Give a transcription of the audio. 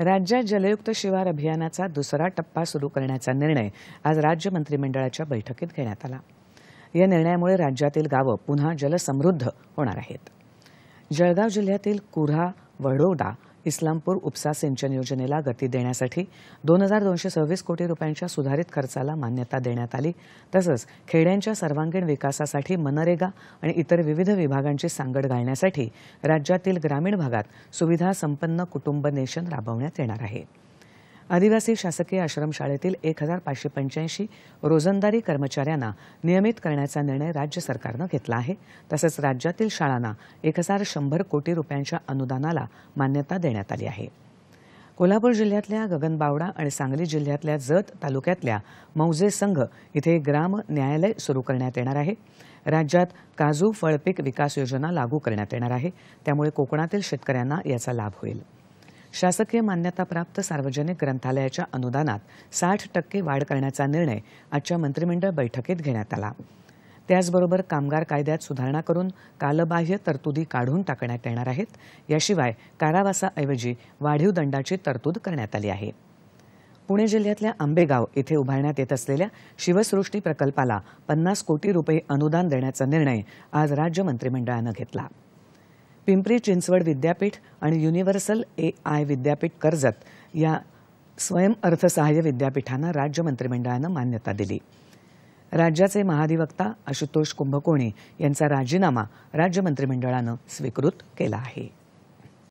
राज्यात जलयुक्त शिवार अभियानाचा दुसरा टप्पा सुरू करण्याचा निर्णय आज राज्य मंत्रिमंडळाच्या बैठकीत घेण्यात आला या निर्णयामुळे राज्यातील गावं पुन्हा जलसमृद्ध होणार आहेत जळगाव जिल्ह्यातील कुऱ्हा वडोडा. इस्लामपूर उपसा सिंचन योजनेला गती देण्यासाठी दोन हजार दोनशे सव्वीस कोटी रुपयांच्या सुधारित खर्चाला मान्यता देण्यात आली तसंच खेड्यांच्या सर्वांगीण विकासासाठी मनरेगा आणि इतर विविध विभागांची सांगड घालण्यासाठी राज्यातील ग्रामीण भागात सुविधा संपन्न कुटुंब नेशन राबवण्यात येणार आहे आदिवासी शासकीय आश्रमशाळेतील एक हजार पाचशे पंच्याऐंशी रोजंदारी कर्मचाऱ्यांना नियमित करण्याचा निर्णय राज्य सरकारनं घेतला आहे तसंच राज्यातील शाळांना एक हजार शंभर कोटी रुपयांच्या अनुदानाला मान्यता देण्यात आली आहे कोल्हापूर जिल्ह्यातल्या गगनबावडा आणि सांगली जिल्ह्यातल्या जत तालुक्यातल्या मौजे संघ इथे ग्राम न्यायालय सुरू करण्यात येणार आहे राज्यात काजू फळपीक विकास योजना लागू करण्यात येणार आहे त्यामुळे कोकणातील शेतकऱ्यांना याचा लाभ होईल शासकीय मान्यताप्राप्त सार्वजनिक ग्रंथालयाच्या अनुदानात साठ टक्के वाढ करण्याचा निर्णय आजच्या मंत्रिमंडळ बैठकीत घेण्यात आला त्याचबरोबर कामगार कायद्यात सुधारणा करून कालबाह्य तरतुदी काढून टाकण्यात येणार आहेत याशिवाय कारावासाऐवजी वाढीव दंडाची तरतूद करण्यात आली आहे पुणे जिल्ह्यातल्या आंबेगाव इथे उभारण्यात येत असलेल्या शिवसृष्टी प्रकल्पाला पन्नास कोटी रुपये अनुदान देण्याचा निर्णय आज राज्य मंत्रिमंडळानं घेतला पिंपरी चिंचवड विद्यापीठ आणि युनिव्हर्सल ए आय विद्यापीठ कर्जत या स्वयं अर्थसहाय्य विद्यापीठांना राज्य मंत्रिमंडळानं मान्यता दिली राज्याचे महाधिवक्ता आशुतोष कुंभकोणी यांचा राजीनामा राज्य मंत्रिमंडळानं स्वीकृत केला आहे